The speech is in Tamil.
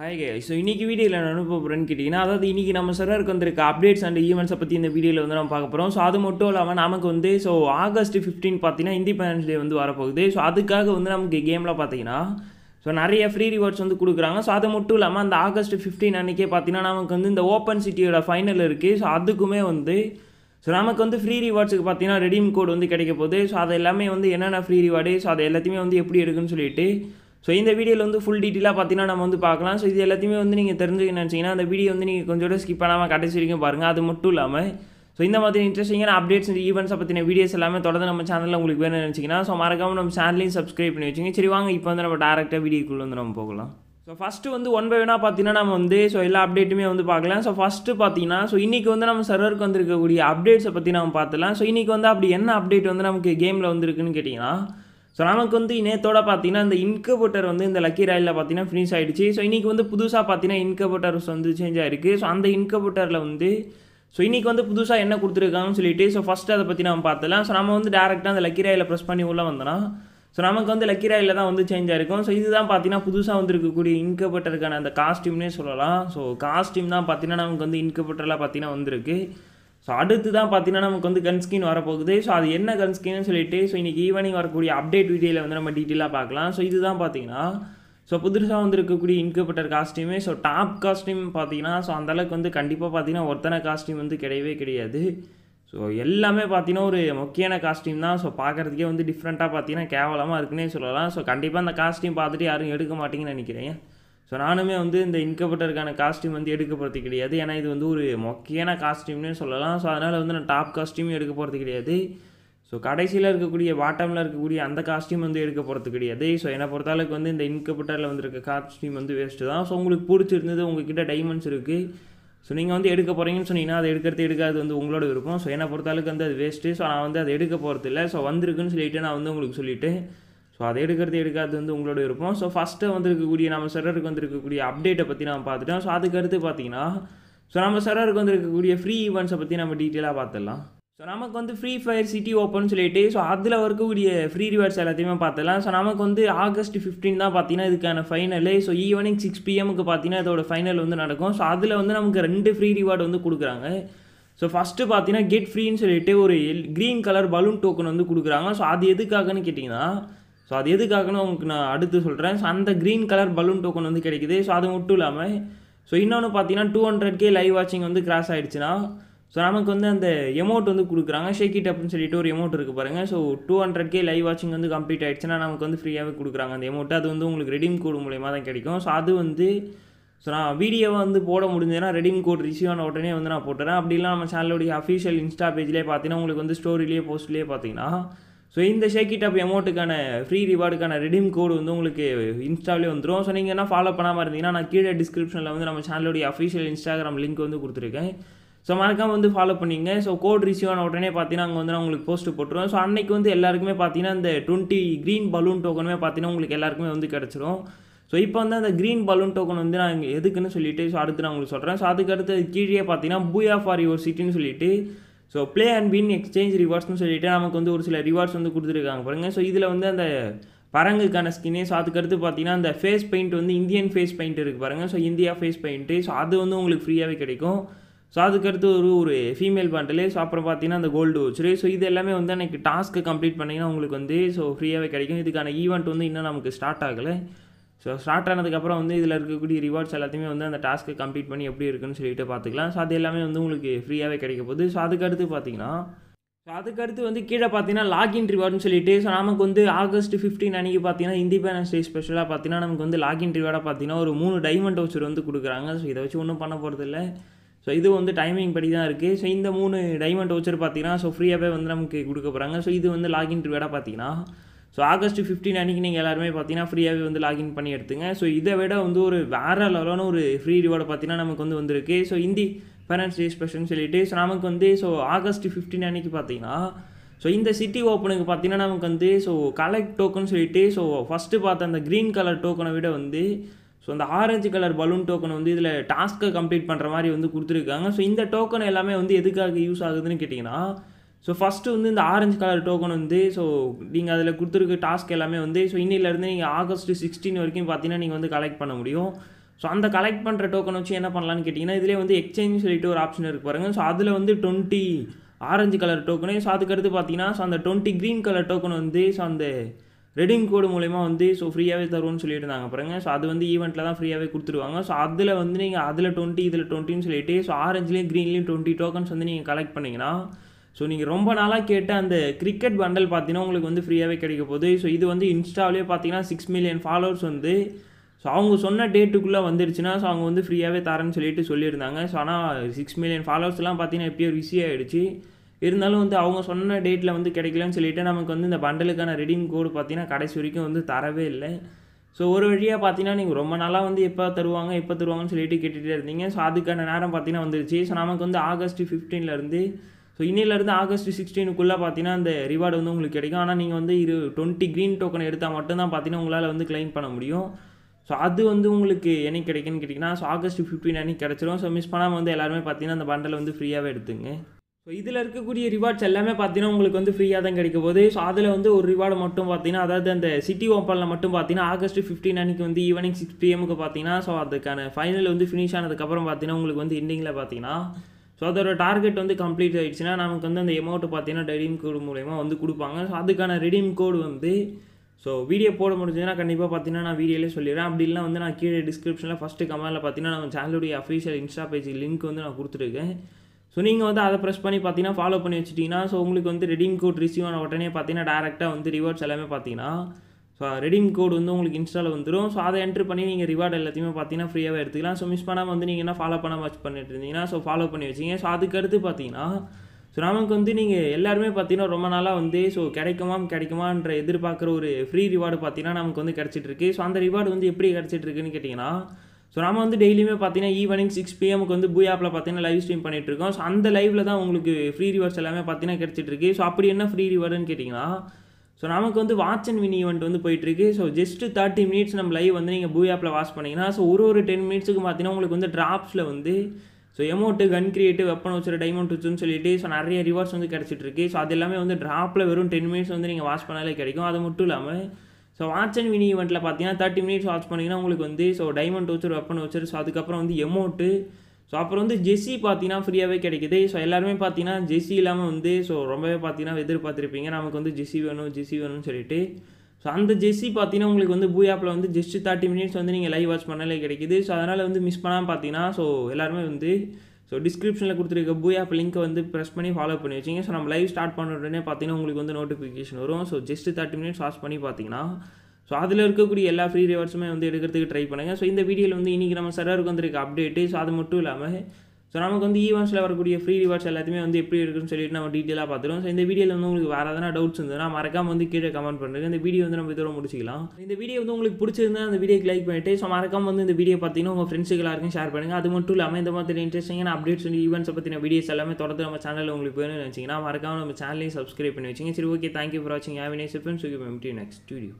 ஹாய் கே ஸோ இன்றைக்கி வீடியோவில் நான் அனுப்ப போகிறேன்னு கேட்டிங்கன்னா அதாவது இன்றைக்கி நம்ம சர்வருக்கு வந்திருக்க அப்டேட்ஸ் அண்ட் ஈவெண்ட்ஸை பற்றி இந்த வீடியோவில் வந்து நம்ம பார்க்க போகிறோம் ஸோ அது மட்டும் இல்லாமல் நமக்கு வந்து ஸோ ஆகஸ்ட் ஃபிஃப்டீன் பார்த்தீங்கன்னா இண்டிபெண்டன்ஸ் டே வந்து வரப்போகுது ஸோ அதுக்காக வந்து நமக்கு கேமில் பார்த்தீங்கன்னா ஸோ நிறைய ஃப்ரீ ரிவார்ட்ஸ் வந்து கொடுக்குறாங்க ஸோ அது மட்டும் இல்லாமல் அந்த ஆகஸ்ட் ஃபிஃப்டீன் அன்றைக்கே பார்த்தீங்கன்னா நமக்கு வந்து இந்த ஓப்பன் சிட்டியோட ஃபைனல் இருக்குது ஸோ அதுக்குமே வந்து ஸோ நமக்கு வந்து ஃப்ரீ ரிவார்ட்ஸுக்கு பார்த்தீங்கன்னா ரெடீம் கோட் வந்து கிடைக்க போகுது ஸோ அது எல்லாமே வந்து என்னென்ன ஃப்ரீ ரிவார்டு ஸோ அது எல்லாத்தையுமே வந்து எப்படி எடுக்குன்னு சொல்லிட்டு ஸோ இந்த வீடியோவில் வந்து ஃபுல் டீட்டெயிலாக பார்த்தீங்கன்னா நம்ம வந்து பார்க்கலாம் ஸோ இது எல்லாத்தையுமே வந்து நீங்கள் தெரிஞ்சுக்கணும்னு நினச்சிங்கன்னா அந்த வீடியோ வந்து நீங்கள் கொஞ்சோட ஸ்கிப் பண்ணாமல் கடைசி வரைக்கும் பாருங்கள் அது மட்டும் இல்லாமல் ஸோ இந்த மாதிரி இன்ட்ரெஸ்டிங்கான அப்டேட்ஸ் ஈவெண்ட்ஸை பற்றின வீடியோஸ் எல்லாமே தொடர்ந்து நம்ம சேனலில் உங்களுக்கு வேணும் நினச்சிங்கன்னா ஸோ மறக்காமல் நம்ம சேனலையும் சப்ஸ்கிரைப் பண்ணி வச்சுங்க சரி வாங்க இப்போ வந்து நம்ம டேரெக்டாக வீடியோக்குள்ளே வந்து நம்ம போகலாம் ஸோ ஃபஸ்ட்டு வந்து ஒன் பை ஒன்னா பார்த்தீங்கன்னா நம்ம வந்து ஸோ எல்லா அப்டேட்டுமே வந்து பார்க்கலாம் ஸோ ஃபஸ்ட்டு பார்த்தீங்கன்னா ஸோ இன்றைக்கி வந்து நம்ம சர்வருக்கு வந்திருக்கக்கூடிய அப்டேட்ஸை பற்றி நம்ம பார்த்துலாம் ஸோ இன்றைக்கி வந்து அப்படி என்ன அப்டேட் வந்து நமக்கு கேமில் வந்துருக்குன்னு கேட்டிங்கன்னா ஸோ நமக்கு வந்து இணையத்தோட பார்த்தீங்கன்னா இந்த இன்கபூட்டர் வந்து இந்த லக்கி ராயில் பார்த்தீங்கன்னா ஃபினிஷ் ஆகிடுச்சு ஸோ இன்றைக்கி வந்து புதுசாக பார்த்தீங்கன்னா இன்கபூட்டர்ஸ் வந்து சேஞ்ச் ஆகிருக்கு ஸோ அந்த இன்கபூட்டரில் வந்து ஸோ இன்றைக்கி வந்து புதுசாக என்ன கொடுத்துருக்காங்கன்னு சொல்லிட்டு ஸோ ஃபஸ்ட்டு அதை பற்றி நம்ம பார்த்தலாம் ஸோ நம்ம வந்து டேரெக்டாக அந்த லக்கி ராயில் ப்ரெஸ் பண்ணி உள்ளே வந்தோம்னா ஸோ நமக்கு வந்து லக்கி ராயில் தான் வந்து சேஞ்ச் ஆகிருக்கும் ஸோ இதுதான் பார்த்தீங்கன்னா புதுசாக வந்துருக்கக்கூடிய இன்கபூட்டருக்கான அந்த காஸ்ட்யூம்னே சொல்லலாம் ஸோ காஸ்ட்யூம் தான் பார்த்தீங்கன்னா நமக்கு வந்து இன்குபேட்டரில் பார்த்தீங்கன்னா வந்திருக்கு ஸோ அடுத்து தான் பார்த்தீங்கன்னா நமக்கு வந்து கன் வரப்போகுது ஸோ அது என்ன கன்ஸ்கின்னு சொல்லிட்டு ஸோ இன்றைக்கி ஈவினிங் வரக்கூடிய அப்டேட் வீடியோவில் வந்து நம்ம டீட்டெயிலாக பார்க்கலாம் ஸோ இதுதான் பார்த்தீங்கன்னா ஸோ புதுசாக வந்து இருக்கக்கூடிய இன்குபேட்டர் காஸ்ட்யூமே ஸோ டாப் காஸ்ட்யூம் பார்த்தீங்கன்னா ஸோ அந்தளவுக்கு வந்து கண்டிப்பாக பார்த்தீங்கன்னா ஒருத்தனை காஸ்ட்யூம் வந்து கிடையவே கிடையாது ஸோ எல்லாமே பார்த்தீங்கன்னா ஒரு முக்கியமான காஸ்ட்யூம் தான் ஸோ பார்க்குறதுக்கே வந்து டிஃப்ரெண்ட்டாக பார்த்தீங்கன்னா கேவலமாக இருக்குன்னே சொல்லலாம் ஸோ கண்டிப்பாக அந்த காஸ்ட்யூம் பார்த்துட்டு யாரும் எடுக்க மாட்டிங்கன்னு நினைக்கிறேன் ஸோ நானுமே வந்து இந்த இன்கபட்டருக்கான காஸ்ட்யூம் வந்து எடுக்க போகிறது கிடையாது ஏன்னா இது வந்து ஒரு மொக்கையான காஸ்ட்யூம்னே சொல்லலாம் ஸோ அதனால் வந்து நான் டாப் காஸ்ட்யூமே எடுக்க போகிறது கிடையாது ஸோ கடைசியில் இருக்கக்கூடிய பாட்டமில் இருக்கக்கூடிய அந்த காஸ்ட்யூம் வந்து எடுக்க போகிறது கிடையாது ஸோ என்னை பொறுத்தளவுக்கு வந்து இந்த இன்கபட்டரில் வந்துருக்க காஸ்ட்யூம் வந்து வேஸ்ட்டு தான் ஸோ உங்களுக்கு பிடிச்சிருந்தது உங்ககிட்ட டைமண்ட்ஸ் இருக்குது ஸோ நீங்கள் வந்து எடுக்க போகிறீங்கன்னு சொன்னீங்கன்னா அதை எடுக்கிறது எடுக்காது வந்து உங்களோட விருப்பம் ஸோ என்னை பொறுத்தளவுக்கு வந்து அது வேஸ்ட்டு ஸோ நான் வந்து அதை எடுக்க போகிறது இல்லை ஸோ வந்திருக்குன்னு சொல்லிவிட்டு நான் வந்து உங்களுக்கு சொல்லிவிட்டு ஸோ அதை எடுக்கிறது எடுக்காது வந்து உங்களோட இருக்கும் ஸோ ஃபஸ்ட்டு வந்திருக்கக்கூடிய நம்ம சர்வருக்கு வந்திருக்கக்கூடிய அப்டேட்டை பற்றி நம்ம பார்த்துட்டோம் ஸோ அதுக்கடுத்து பார்த்தீங்கன்னா ஸோ நம்ம சர்வருக்கு வந்திருக்கக்கூடிய ஃப்ரீ ஈவெண்ட்ஸை பற்றி நம்ம டீட்டெயிலாக பார்த்துடலாம் ஸோ நமக்கு வந்து ஃப்ரீ ஃபயர் சிட்டி ஓப்பன் சொல்லிட்டு ஸோ அதில் இருக்கக்கூடிய ஃப்ரீ ரிவார்ட்ஸ் எல்லாத்தையுமே பார்த்துடலாம் ஸோ நமக்கு வந்து ஆகஸ்ட் ஃபிஃப்டீன் தான் பார்த்தீங்கன்னா இதுக்கான ஃபைனலு ஸோ ஈவினிங் சிக்ஸ் பிஎம்க்கு பார்த்தீங்கன்னா இதோட ஃபைனல் வந்து நடக்கும் ஸோ அதில் வந்து நமக்கு ரெண்டு ஃப்ரீ ரிவார்டு வந்து கொடுக்குறாங்க ஸோ ஃபஸ்ட்டு பார்த்தீங்கன்னா கெட் ஃப்ரீன்னு சொல்லிட்டு ஒரு கிரீன் கலர் பலூன் டோக்கன் வந்து கொடுக்குறாங்க ஸோ அது எதுக்காகன்னு கேட்டிங்கன்னா ஸோ அது எதுக்காகனு உங்களுக்கு நான் அடுத்து சொல்கிறேன் ஸோ அந்த க்ரீன் கலர் பலூன் டோக்கன் வந்து கிடைக்குது ஸோ அது மட்டும் இல்லாமல் ஸோ இன்னொன்று பார்த்தீங்கன்னா டூ ஹண்ட்ரட் கே லைவ் வாட்சிங் வந்து கிராஸ் ஆகிடுச்சுன்னா ஸோ நமக்கு வந்து அந்த எமௌண்ட் வந்து கொடுக்குறாங்க ஷேக் இட் அப்னு சொல்லிட்டு ஒரு எமௌண்ட் இருக்குது பாருங்கள் so two hundred K live வாட்சிங் வந்து கம்ப்ளீட் ஆகிடுச்சுன்னா நமக்கு வந்து ஃப்ரீயாகவே கொடுக்குறாங்க அந்த எமௌண்ட் அது வந்து உங்களுக்கு ரெடீம் கோடு மூலயமா தான் கிடைக்கும் ஸோ அது வந்து ஸோ நான் வீடியோவை வந்து போட முடிஞ்சதுன்னா ரெடீம் கோட் ரிசீவ் ஆன உடனே வந்து நான் போட்டுறேன் அப்படிலாம் நம்ம சேனலோடைய அஃபிஷியல் இன்ஸ்டா பேஜ்லேயே பார்த்தீங்கன்னா உங்களுக்கு வந்து ஸ்டோரிலேயே போஸ்ட்லேயே பார்த்தீங்கன்னா ஸோ இந்த ஷேக் டாப் எமௌண்ட்டுக்கான அமௌண்ட்டுக்கான ஃப்ரீ ரிவார்டுக்கான ரெடிம் கோடு வந்து உங்களுக்கு இன்ஸ்டாலே வந்துடும் ஸோ நீங்கள் என்ன ஃபாலோ பண்ணாமல் இருந்தீங்கன்னா நான் கீழே டிஸ்கிரிப்ஷனில் வந்து நம்ம சேனலுடைய அஃபிஷியல் இன்ஸ்டாகிராம் லிங்க் வந்து கொடுத்துருக்கேன் ஸோ மறக்காமல் வந்து ஃபாலோ பண்ணிங்க ஸோ கோட் ரிசீவ் ஆன உடனே பார்த்தீங்கன்னா அங்கே வந்து நான் உங்களுக்கு போஸ்ட் போட்டுருவோம் ஸோ அன்றைக்கி வந்து எல்லாருக்குமே பார்த்தீங்கன்னா இந்த டுவெண்ட்டி க்ரீன் பலூன் டோக்கனுமே பார்த்தீங்கன்னா உங்களுக்கு எல்லாருக்குமே வந்து கிடச்சிரும் ஸோ இப்போ வந்து அந்த க்ரீன் பலூன் டோக்கன் வந்து நான் எதுக்குன்னு சொல்லிட்டு ஸோ அடுத்து நான் உங்களுக்கு சொல்கிறேன் ஸோ அதுக்கடுத்து கீழே பார்த்தீங்கன்னா பூயா ஃபார் யுவர் சிட்டின்னு சொல்லிட்டு so play and win exchange ரிவார்ட்ஸ்னு சொல்லிட்டு நமக்கு வந்து ஒரு சில ரிவார்ட்ஸ் வந்து கொடுத்துருக்காங்க பாருங்கள் ஸோ இதில் வந்து அந்த பரங்குக்கான ஸ்கின்னே ஸோ அதுக்கடுத்து பார்த்தீங்கன்னா அந்த ஃபேஸ் பெயிண்ட் வந்து இந்தியன் ஃபேஸ் பெயிண்ட் இருக்குது பாருங்கள் so India face paint so அது வந்து உங்களுக்கு ஃப்ரீயாகவே கிடைக்கும் ஸோ அதுக்கடுத்து ஒரு ஒரு ஃபீமேல் பாண்டில் ஸோ அப்புறம் பார்த்தீங்கன்னா அந்த கோல்டு வச்சுரு ஸோ இது எல்லாமே வந்து எனக்கு டாஸ்க்கு கம்ப்ளீட் பண்ணிங்கன்னா உங்களுக்கு வந்து ஸோ ஃப்ரீயாகவே கிடைக்கும் இதுக்கான ஈவெண்ட் வந்து இன்னும் நமக்கு ஸ்டார்ட் ஆகலை ஸோ ஸ்டார்ட் ஆனதுக்கப்புறம் வந்து இதில் இருக்கக்கூடிய ரிவார்ட்ஸ் எல்லாத்தையுமே வந்து அந்த டாஸ்க்கு கம்ப்ளீட் பண்ணி எப்படி இருக்குன்னு சொல்லிட்டு பார்த்துக்கலாம் ஸோ அது எல்லாமே வந்து உங்களுக்கு ஃப்ரீயாகவே கிடைக்க போகுது ஸோ அதுக்கடுத்து பார்த்தீங்கன்னா ஸோ அதுக்கடுத்து வந்து கீழே பார்த்தீங்கன்னா லாகின் ரிவார்டுன்னு சொல்லிட்டு ஸோ நமக்கு வந்து ஆகஸ்ட் ஃபிஃப்டீன் அன்றைக்கி பார்த்தீங்கன்னா இண்டிபெண்டன்ஸ் டே ஸ்பெஷலாக பார்த்தீங்கன்னா நமக்கு வந்து லாகின் ரிவார்டாக பார்த்தீங்கன்னா ஒரு மூணு டைமண்ட் வச்சர் வந்து கொடுக்குறாங்க ஸோ இதை வச்சு ஒன்றும் பண்ண போகிறது இல்லை ஸோ இது வந்து டைமிங் படி தான் இருக்குது ஸோ இந்த மூணு டைமண்ட் வச்சர் பார்த்தீங்கன்னா ஸோ ஃப்ரீயாகவே வந்து நமக்கு கொடுக்க போகிறாங்க ஸோ இது வந்து லாகின் ரிவார்டாக பார்த்தீங்கன்னா ஸோ ஆகஸ்ட் ஃபிஃப்டீன் அன்றைக்கி நீங்கள் எல்லாருமே பார்த்தீங்கன்னா ஃப்ரீயாகவே வந்து லாகின் பண்ணி எடுத்துங்க ஸோ இதை விட வந்து ஒரு வேறு லெவலான ஒரு ஃப்ரீ ரிவார்டு பார்த்தீங்கன்னா நமக்கு வந்து வந்திருக்கு ஸோ இந்தி பேரண்ட்ஸ் டே ஸ்பெஷல்னு சொல்லிட்டு ஸோ நமக்கு வந்து ஸோ ஆகஸ்ட் ஃபிஃப்டீன் அன்றைக்கி பார்த்தீங்கன்னா ஸோ இந்த சிட்டி ஓப்பனுக்கு பார்த்தீங்கன்னா நமக்கு வந்து ஸோ கலெக்ட் டோக்கன் சொல்லிட்டு ஸோ ஃபஸ்ட்டு பார்த்த அந்த க்ரீன் கலர் டோக்கனை விட வந்து ஸோ அந்த ஆரஞ்சு கலர் பலூன் டோக்கன் வந்து இதில் டாஸ்க்கை கம்ப்ளீட் பண்ணுற மாதிரி வந்து கொடுத்துருக்காங்க ஸோ இந்த டோக்கன் எல்லாமே வந்து எதுக்காக யூஸ் ஆகுதுன்னு கேட்டிங்கன்னா ஸோ ஃபஸ்ட்டு வந்து இந்த ஆரஞ்சு கலர் டோக்கன் வந்து ஸோ நீங்கள் அதில் கொடுத்துருக்க டாஸ்க் எல்லாமே வந்து ஸோ இன்னிலேருந்து நீங்கள் ஆகஸ்ட் சிக்ஸ்டீன் வரைக்கும் பார்த்தீங்கன்னா நீங்கள் வந்து கலெக்ட் பண்ண முடியும் ஸோ அந்த கலெக்ட் பண்ணுற டோக்கன் வச்சு என்ன பண்ணலான்னு கேட்டிங்கன்னா இதிலே வந்து எக்ஸ்சேஞ்ச் சொல்லிட்டு ஒரு ஆப்ஷன் இருக்குது பாருங்கள் ஸோ அதில் வந்து twenty orange colour token so அதுக்கடுத்து பார்த்தீங்கன்னா ஸோ அந்த டுவெண்ட்டி க்ரீன் கலர் டோக்கன் வந்து ஸோ அந்த ரெடிங் கோடு மூலயமா வந்து ஸோ ஃப்ரீயாகவே தருவோம்னு சொல்லியிருந்தாங்க பாருங்க ஸோ அது வந்து ஈவெண்ட்டில் தான் ஃப்ரீயாகவே கொடுத்துருவாங்க ஸோ அதில் வந்து நீங்கள் அதில் டுவெண்ட்டி இதில் டுவெண்ட்டின்னு சொல்லிட்டு ஸோ ஆரஞ்சுலேயும் க்ரீன்லேயும் டுவெண்ட்டி டோக்கன்ஸ் வந்து நீங்கள் கலெக்ட் பண்ணிங்கன்னா ஸோ நீங்கள் ரொம்ப நாளாக கேட்ட அந்த கிரிக்கெட் பண்டல் பார்த்தீங்கன்னா உங்களுக்கு வந்து ஃப்ரீயாகவே கிடைக்க போகுது ஸோ இது வந்து இன்ஸ்டாவிலே பார்த்தீங்கன்னா சிக்ஸ் மில்லியன் ஃபாலோவர்ஸ் வந்து ஸோ அவங்க சொன்ன டேட்டுக்குள்ளே வந்துருச்சுன்னா ஸோ அவங்க வந்து ஃப்ரீயாகவே தரேன்னு சொல்லிட்டு சொல்லியிருந்தாங்க ஸோ ஆனால் சிக்ஸ் மில்லியன் ஃபாலோவர்ஸ்லாம் பார்த்தீங்கன்னா எப்படியோ ரிசி ஆகிடுச்சு இருந்தாலும் வந்து அவங்க சொன்ன டேட்டில் வந்து கிடைக்கலன்னு சொல்லிட்டு நமக்கு வந்து இந்த பண்டலுக்கான ரெடிம் கோடு பார்த்தீங்கன்னா கடைசி வரைக்கும் வந்து தரவே இல்லை ஸோ ஒரு வழியாக பார்த்தீங்கன்னா நீங்கள் ரொம்ப நாளாக வந்து எப்போ தருவாங்க எப்போ தருவாங்கன்னு சொல்லிட்டு கேட்டுகிட்டே இருந்தீங்க ஸோ அதுக்கான நேரம் பார்த்தீங்கன்னா வந்துருச்சு ஸோ நமக்கு வந்து ஆகஸ்ட் ஃபிஃப்டீன்லேருந்து ஸோ இன்னிலேருந்து ஆகஸ்ட் சிக்ஸ்டீனுக்குள்ளே பார்த்தீங்கன்னா அந்த ரிவார்டு வந்து உங்களுக்கு கிடைக்கும் ஆனால் நீங்கள் வந்து இரு டுவெண்ட்டி க்ரீன் டோக்கன் எடுத்தால் மட்டும்தான் பார்த்தீங்கன்னா உங்களால் வந்து கிளைம் பண்ண முடியும் ஸோ அது வந்து உங்களுக்கு என்னைக்கு கிடைக்குன்னு கேட்டிங்கன்னா ஸோ ஆகஸ்ட் ஃபிஃப்டீன் அன்னைக்கு கிடச்சிரும் ஸோ மிஸ் பண்ணாமல் வந்து எல்லாருமே பார்த்தீங்கன்னா அந்த பண்டலை வந்து ஃப்ரீயாகவே எடுத்துங்க ஸோ இதில் இருக்கக்கூடிய ரிவார்ட்ஸ் எல்லாமே பார்த்தீங்கன்னா உங்களுக்கு வந்து ஃப்ரீயாக தான் கிடைக்க போது ஸோ அதில் வந்து ஒரு ரிவார்டு மட்டும் பார்த்தீங்கன்னா அதாவது அந்த சிட்டி ஓப்பனில் மட்டும் பார்த்தீங்கன்னா ஆகஸ்ட் ஃபிஃப்டீன் அன்றைக்கி வந்து ஈவினிங் சிக்ஸ் பிஎம்க்கு பார்த்தீங்கன்னா ஸோ அதுக்கான ஃபைனல் வந்து ஃபினிஷ் ஆனதுக்கப்புறம் பார்த்தீங்கன்னா உங்களுக்கு வந்து இன்னிங்கில் பார்த்தீங்கன்னா ஸோ அதோட டார்கெட் வந்து கம்ப்ளீட் ஆகிடுச்சுன்னா நமக்கு வந்து அந்த அமௌண்ட்டை பார்த்தீங்கன்னா ரெடீம் கோடு மூலயமா வந்து கொடுப்பாங்க ஸோ அதுக்கான ரெடீம் கோடு வந்து ஸோ வீடியோ போட முடிஞ்சதுன்னா கண்டிப்பாக பார்த்தீங்கன்னா நான் வீடியோலேயே சொல்லிடுறேன் அப்படி இல்லை வந்து நான் கீழே டிஸ்கிரிப்ஷனில் ஃபஸ்ட்டு கமெண்டில் பார்த்தீங்கன்னா நம்ம சேனலுடைய அஃபீஷியல் இன்ஸ்டா பேஜ் லிங்க் வந்து நான் கொடுத்துருக்கேன் ஸோ நீங்கள் வந்து அதை ப்ரெஸ் பண்ணி பார்த்தீங்கன்னா ஃபாலோ பண்ணி வச்சுட்டிங்கன்னா ஸோ உங்களுக்கு வந்து ரெடீம் கோட் ரிசீவ் ஆன உடனே பார்த்தீங்கன்னா டேரெக்டாக வந்து ரிவார்ட்ஸ் எல்லாமே பார்த்தீங்கன்னா ஸோ ரெடீம் கோடு வந்து உங்களுக்கு இன்ஸ்டாவில் வந்துடும் ஸோ அதை என்ட்ரு பண்ணி நீங்கள் ரிவார்டு எல்லாத்தையுமே பார்த்தீங்கன்னா ஃப்ரீயாகவே எடுத்துக்கலாம் ஸோ மிஸ் பண்ணாமல் வந்து நீங்கள் என்ன ஃபாலோ பண்ணாமல் வச்சு பண்ணிட்டு இருந்தீங்கன்னா ஸோ ஃபாலோ பண்ணி வச்சிங்க ஸோ அதுக்கடுத்து பார்த்தீங்கன்னா ஸோ நமக்கு வந்து நீங்கள் எல்லாருமே பார்த்தீங்கன்னா ரொம்ப நாளாக வந்து ஸோ கிடைக்குமா கிடைக்குமான்ற எதிர்பார்க்குற ஒரு ஃப்ரீ ரிவார்டு பார்த்தீங்கன்னா நமக்கு வந்து கிடச்சிட்ருக்கு ஸோ அந்த ரிவார்டு வந்து எப்படி கிடச்சிட்ருக்குன்னு கேட்டிங்கன்னா ஸோ நம்ம வந்து டெய்லியுமே பார்த்தீங்கன்னா ஈவினிங் சிக்ஸ் பிஎம்க்கு வந்து பூ ஆப்பில் பார்த்தீங்கன்னா லைவ் ஸ்ட்ரீம் பண்ணிகிட்ருக்கோம் ஸோ அந்த லைவில் தான் உங்களுக்கு ஃப்ரீ ரிவார்ட்ஸ் எல்லாமே பார்த்தீங்கன்னா கிடச்சிட்ருக்கு ஸோ அப்படி என்ன ஃப்ரீ ரிவார்டுன்னு கேட்டிங்கன்னா ஸோ நமக்கு வந்து வாட்ச் அண்ட் வின் ஈவெண்ட் வந்து போயிட்டுருக்கு ஸோ ஜஸ்ட் தேர்ட்டி மினிட்ஸ் நம்ம லைவ் வந்து நீங்கள் பூ ஆப்பில் வாஷ் பண்ணிங்கன்னா ஸோ ஒரு ஒரு டென் மினிட்ஸுக்கு பார்த்தீங்கன்னா உங்களுக்கு வந்து ட்ராப்ஸில் வந்து so amount gun create weapon voucher diamond வச்சுன்னு சொல்லிட்டு ஸோ நிறைய ரிவார்ட்ஸ் வந்து கிடச்சிட்ருக்கு ஸோ அது எல்லாமே வந்து ட்ராப்பில் வெறும் டென் மினிட்ஸ் வந்து நீங்கள் வாஷ் பண்ணாலே கிடைக்கும் அது மட்டும் இல்லாமல் ஸோ வாட்ச் அண்ட் வினி ஈவெண்ட்டில் பார்த்தீங்கன்னா தேர்ட்டி மினிட்ஸ் வாட்ச் பண்ணிங்கன்னா உங்களுக்கு வந்து so diamond voucher weapon voucher so அதுக்கப்புறம் வந்து எமௌண்ட்டு ஸோ அப்புறம் வந்து ஜெஸ்ஸி பார்த்தீங்கன்னா ஃப்ரீயாகவே கிடைக்குது ஸோ எல்லாருமே பார்த்தீங்கன்னா ஜெஸ்ஸி இல்லாமல் வந்து ஸோ ரொம்பவே பார்த்தீங்கன்னா எதிர்பார்த்துருப்பீங்க நமக்கு வந்து ஜெஸ்ஸி வேணும் ஜெஸ்ஸி வேணும்னு சொல்லிட்டு ஸோ அந்த ஜெஸ்ஸி பார்த்தீங்கன்னா உங்களுக்கு வந்து பூ ஆப்பில் வந்து ஜஸ்ட் தேர்ட்டி மினிட்ஸ் வந்து நீங்கள் லைவ் வாட்ச் பண்ணாலே கிடைக்குது ஸோ அதனால் வந்து மிஸ் பண்ணாமல் பார்த்தீங்கன்னா ஸோ எல்லாருமே வந்து ஸோ டிஸ்கிரிப்ஷனில் கொடுத்துருக்க பூ ஆப் லிங்க்கை வந்து ப்ரெஸ் பண்ணி ஃபாலோ பண்ணி வச்சிங்க ஸோ நம்ம லைவ் ஸ்டார்ட் பண்ண உடனே பார்த்தீங்கன்னா உங்களுக்கு வந்து நோட்டிஃபிகேஷன் வரும் so just thirty minutes watch பண்ணி பார்த்தீங்கன்னா ஸோ அதில் இருக்கக்கூடிய எல்லா ஃப்ரீ ரிவார்ட்ஸுமே வந்து எடுக்கிறதுக்கு ட்ரை பண்ணுங்கள் ஸோ இந்த வீடியோவில் வந்து இன்றைக்கி நம்ம சர்வருக்கு வந்திருக்க அப்டேட்டு ஸோ அது மட்டும் இல்லாமல் ஸோ நமக்கு வந்து ஈவெண்ட்ஸில் வரக்கூடிய ஃப்ரீ ரிவார்ட்ஸ் எல்லாத்தையுமே வந்து எப்படி இருக்குன்னு சொல்லிட்டு நம்ம டீட்டெயிலாக பார்த்துருவோம் ஸோ இந்த வீடியோவில் வந்து உங்களுக்கு வேறு எதனா டவுட்ஸ் இருந்ததுன்னா மறக்காம வந்து கீழே கமெண்ட் பண்ணுங்கள் இந்த வீடியோ வந்து நம்ம இதோட முடிச்சிக்கலாம் இந்த வீடியோ வந்து உங்களுக்கு பிடிச்சிருந்தா அந்த வீடியோக்கு லைக் பண்ணிட்டு ஸோ மறக்காம வந்து இந்த வீடியோ பார்த்தீங்கன்னா உங்கள் ஃப்ரெண்ட்ஸுக்கு எல்லாருக்கும் ஷேர் பண்ணுங்கள் அது மட்டும் இல்லாமல் இந்த மாதிரி இன்ட்ரெஸ்டிங்கான அப்டேட்ஸ் வந்து ஈவெண்ட்ஸை பற்றின வீடியோஸ் எல்லாமே தொடர்ந்து நம்ம சேனலில் உங்களுக்கு வேணும்னு வச்சிங்கன்னா மறக்காம நம்ம சேனலையும் சப்ஸ்கிரைப் பண்ணி வச்சுங்க சரி ஓகே தேங்க்யூ ஃபார் வாட்சிங் ஹேவ் சிப்பன் ஃபின் சுகி நெக்ஸ்ட் வீடியோ